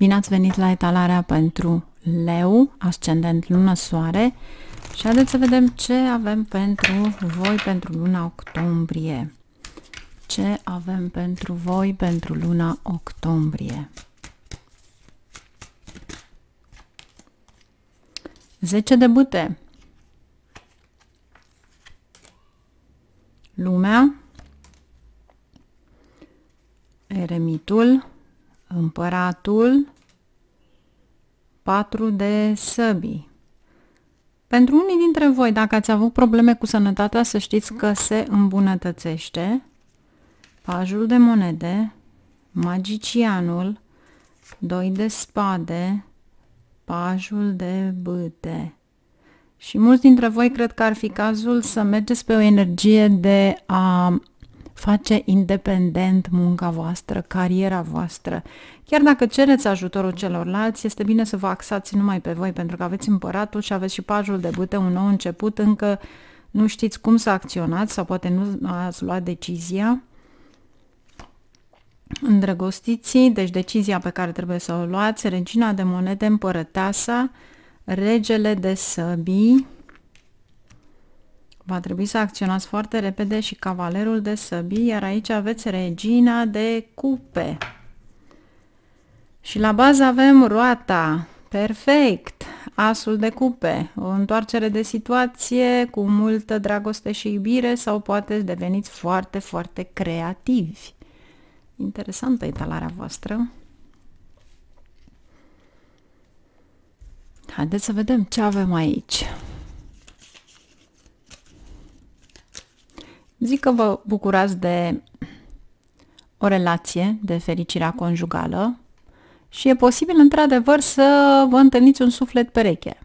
Bine ați venit la etalarea pentru leu, ascendent lună-soare și haideți să vedem ce avem pentru voi pentru luna octombrie. Ce avem pentru voi pentru luna octombrie? 10 de bute. Lumea. Eremitul împăratul, patru de săbii. Pentru unii dintre voi, dacă ați avut probleme cu sănătatea, să știți că se îmbunătățește. Pajul de monede, magicianul, doi de spade, pajul de bâte. Și mulți dintre voi cred că ar fi cazul să mergeți pe o energie de a face independent munca voastră, cariera voastră. Chiar dacă cereți ajutorul celorlalți, este bine să vă axați numai pe voi, pentru că aveți împăratul și aveți și pajul de bute, un nou început, încă nu știți cum să acționați sau poate nu ați luat decizia. Îndrăgostiții, deci decizia pe care trebuie să o luați, regina de monede, împărăteasa, regele de săbii, Va trebui să acționați foarte repede și cavalerul de săbii, iar aici aveți regina de cupe. Și la bază avem roata. Perfect! Asul de cupe, o întoarcere de situație cu multă dragoste și iubire sau poate deveniți foarte, foarte creativi. Interesantă etalarea voastră. Haideți să vedem ce avem aici. Zic că vă bucurați de o relație, de fericirea conjugală și e posibil într-adevăr să vă întâlniți un suflet pereche.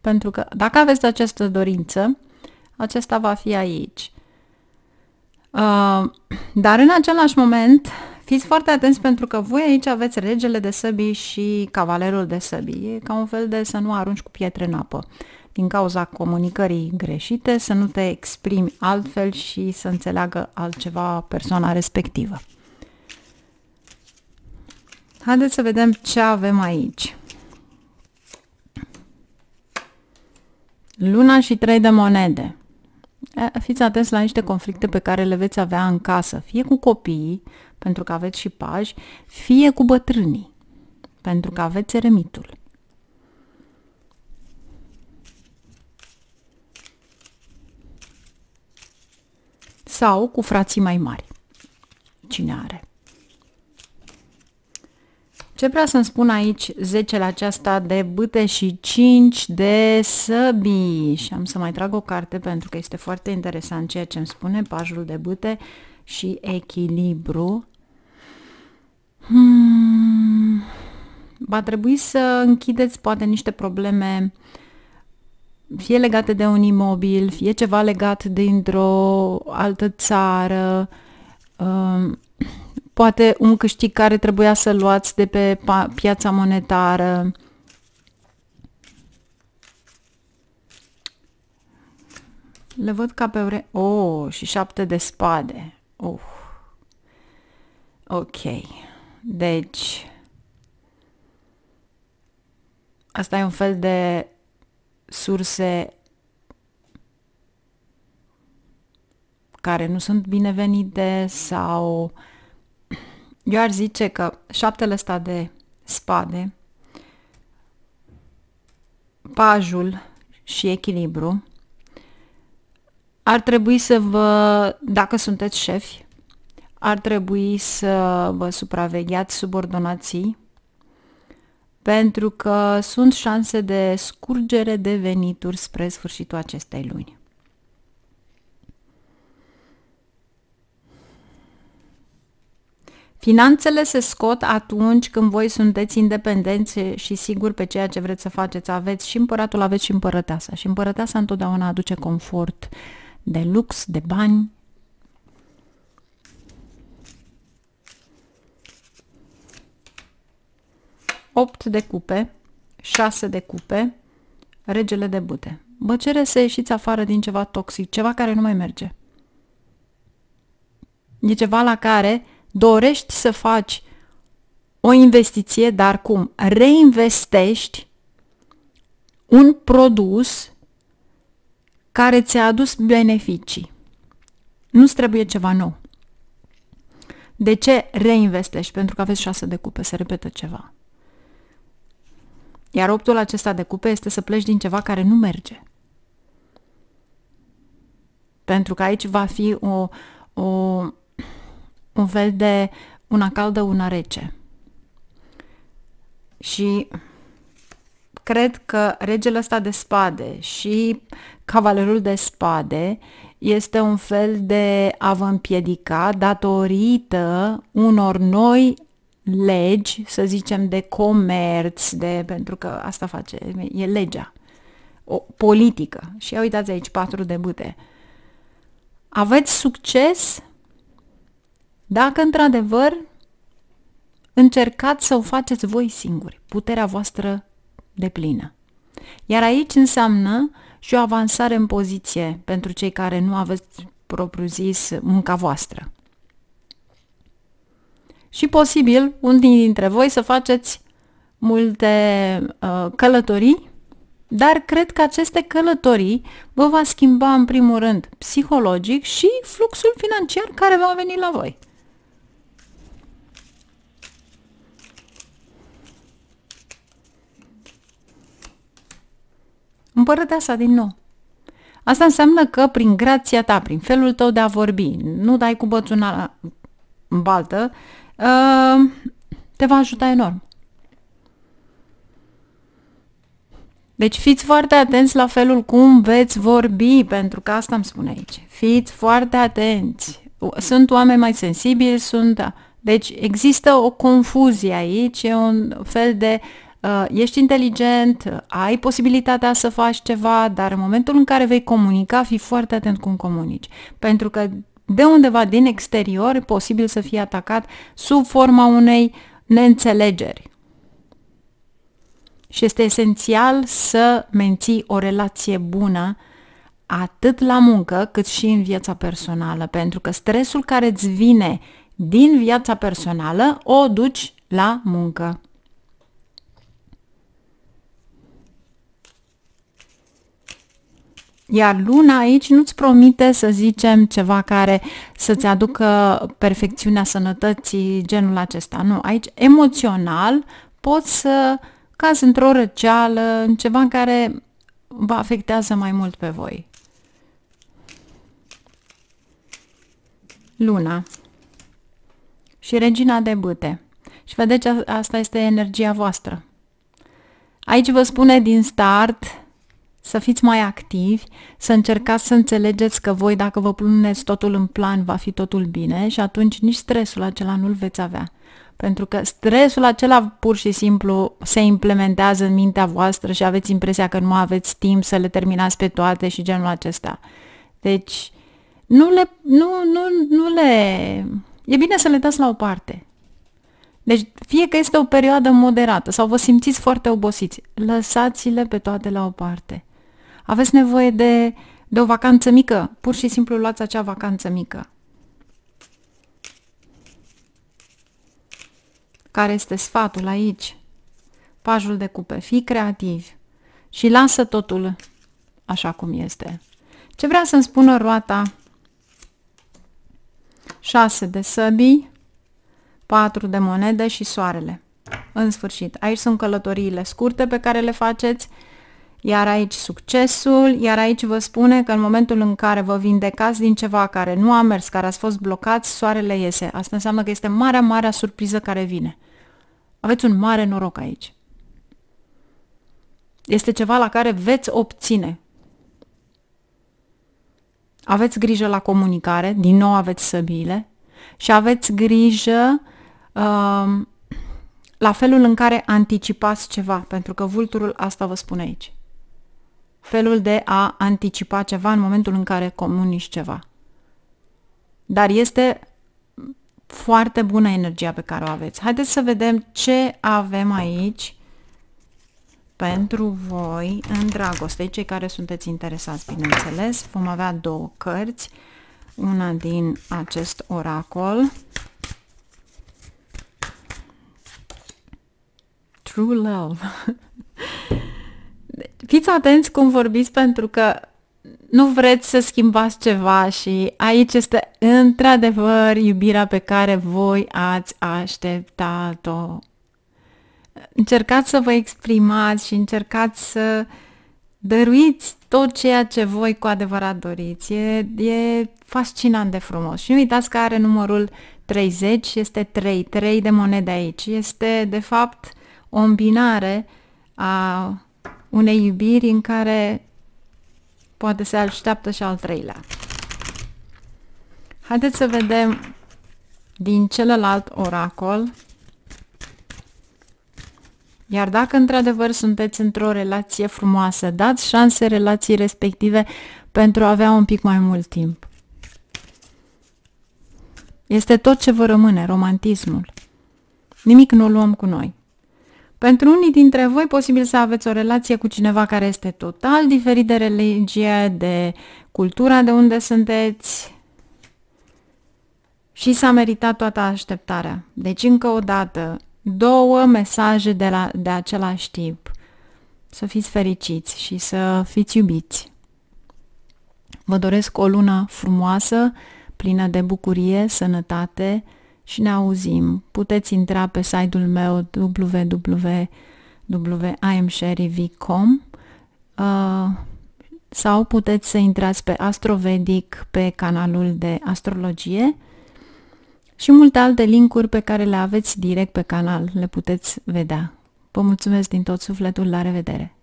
Pentru că dacă aveți această dorință, acesta va fi aici. Uh, dar în același moment, Fiți foarte atenți pentru că voi aici aveți regele de săbii și cavalerul de săbii. E ca un fel de să nu arunci cu pietre în apă. Din cauza comunicării greșite, să nu te exprimi altfel și să înțeleagă altceva persoana respectivă. Haideți să vedem ce avem aici. Luna și trei de monede fiți atenți la niște conflicte pe care le veți avea în casă, fie cu copiii, pentru că aveți și pași, fie cu bătrânii, pentru că aveți eremitul. Sau cu frații mai mari. Cine are? Ce vrea să-mi spun aici 10 la aceasta de bâte și 5 de săbi Și am să mai trag o carte pentru că este foarte interesant ceea ce îmi spune pajul de bâte și echilibru. Hmm. Va trebui să închideți poate niște probleme fie legate de un imobil, fie ceva legat dintr-o altă țară, um, poate un câștig care trebuia să luați de pe piața monetară, Le văd ca pe ure... Oh, și șapte de spade. Oh. Ok. Deci... Asta e un fel de surse care nu sunt binevenite sau eu ar zice că șaptele ăsta de spade, pajul și echilibru, ar trebui să vă, dacă sunteți șefi, ar trebui să vă supravegheați subordonații, pentru că sunt șanse de scurgere de venituri spre sfârșitul acestei luni. Finanțele se scot atunci când voi sunteți independenți și siguri pe ceea ce vreți să faceți. Aveți și împăratul, aveți și împărăteasa. Și împărăteasa întotdeauna aduce confort de lux, de bani, Opt de cupe, șase de cupe, regele de bute. Vă cere să ieșiți afară din ceva toxic, ceva care nu mai merge. E ceva la care dorești să faci o investiție, dar cum? Reinvestești un produs care ți-a adus beneficii. nu trebuie ceva nou. De ce reinvestești? Pentru că aveți șase de cupe, se repetă ceva. Iar optul acesta de cupe este să pleci din ceva care nu merge. Pentru că aici va fi o, o un fel de una caldă, una rece. Și cred că regele ăsta de spade și cavalerul de spade este un fel de a vă împiedica datorită unor noi legi, să zicem, de comerț, de, pentru că asta face, e legea, o politică. Și ia uitați aici, patru de bute. Aveți succes dacă într-adevăr încercați să o faceți voi singuri, puterea voastră de plină. Iar aici înseamnă și o avansare în poziție pentru cei care nu aveți propriu-zis munca voastră. Și posibil, unii dintre voi să faceți multe uh, călătorii, dar cred că aceste călătorii vă va schimba în primul rând psihologic și fluxul financiar care va veni la voi. împărăteasa din nou. Asta înseamnă că prin grația ta, prin felul tău de a vorbi, nu dai cu bățuna în baltă, uh, te va ajuta enorm. Deci fiți foarte atenți la felul cum veți vorbi, pentru că asta îmi spune aici. Fiți foarte atenți. Sunt oameni mai sensibili, sunt... Da. Deci există o confuzie aici, e un fel de Uh, ești inteligent, uh, ai posibilitatea să faci ceva, dar în momentul în care vei comunica, fii foarte atent cum comunici. Pentru că de undeva din exterior e posibil să fie atacat sub forma unei neînțelegeri. Și este esențial să menții o relație bună atât la muncă cât și în viața personală, pentru că stresul care îți vine din viața personală o duci la muncă. Iar luna aici nu-ți promite, să zicem, ceva care să-ți aducă perfecțiunea sănătății, genul acesta. Nu, aici emoțional poți să cazi într-o răceală, în ceva care vă afectează mai mult pe voi. Luna și Regina de Bâte. Și vedeți, asta este energia voastră. Aici vă spune din start să fiți mai activi, să încercați să înțelegeți că voi, dacă vă puneți totul în plan, va fi totul bine și atunci nici stresul acela nu-l veți avea. Pentru că stresul acela pur și simplu se implementează în mintea voastră și aveți impresia că nu aveți timp să le terminați pe toate și genul acesta. Deci, nu le, nu, nu, nu le, e bine să le dați la o parte. Deci, fie că este o perioadă moderată sau vă simțiți foarte obosiți, lăsați-le pe toate la o parte aveți nevoie de, de o vacanță mică, pur și simplu luați acea vacanță mică. Care este sfatul aici? Pajul de cupe, fii creativ și lasă totul așa cum este. Ce vrea să-mi spună roata? 6 de săbii, 4 de monede și soarele. În sfârșit, aici sunt călătoriile scurte pe care le faceți, iar aici succesul, iar aici vă spune că în momentul în care vă vindecați din ceva care nu a mers, care ați fost blocați, soarele iese. Asta înseamnă că este marea, marea surpriză care vine. Aveți un mare noroc aici. Este ceva la care veți obține. Aveți grijă la comunicare, din nou aveți săbiile și aveți grijă uh, la felul în care anticipați ceva, pentru că vulturul asta vă spune aici felul de a anticipa ceva în momentul în care comunici ceva. Dar este foarte bună energia pe care o aveți. Haideți să vedem ce avem aici pentru voi în dragoste, cei care sunteți interesați, bineînțeles. Vom avea două cărți, una din acest oracol. True Love. fiți atenți cum vorbiți pentru că nu vreți să schimbați ceva și aici este într-adevăr iubirea pe care voi ați așteptat-o. Încercați să vă exprimați și încercați să dăruiți tot ceea ce voi cu adevărat doriți. E, e fascinant de frumos. Și nu uitați că are numărul 30, este 3, 3 de monede aici. Este, de fapt, o îmbinare a unei iubiri în care poate se așteaptă și al treilea. Haideți să vedem din celălalt oracol. Iar dacă într-adevăr sunteți într-o relație frumoasă, dați șanse relației respective pentru a avea un pic mai mult timp. Este tot ce vă rămâne, romantismul. Nimic nu luăm cu noi. Pentru unii dintre voi, posibil să aveți o relație cu cineva care este total diferit de religie, de cultura de unde sunteți și s-a meritat toată așteptarea. Deci, încă o dată, două mesaje de, la, de același tip. Să fiți fericiți și să fiți iubiți. Vă doresc o lună frumoasă, plină de bucurie, sănătate, și ne auzim. Puteți intra pe site-ul meu www.imsherivy.com uh, sau puteți să intrați pe Astrovedic pe canalul de astrologie și multe alte linkuri pe care le aveți direct pe canal, le puteți vedea. Vă mulțumesc din tot sufletul, la revedere!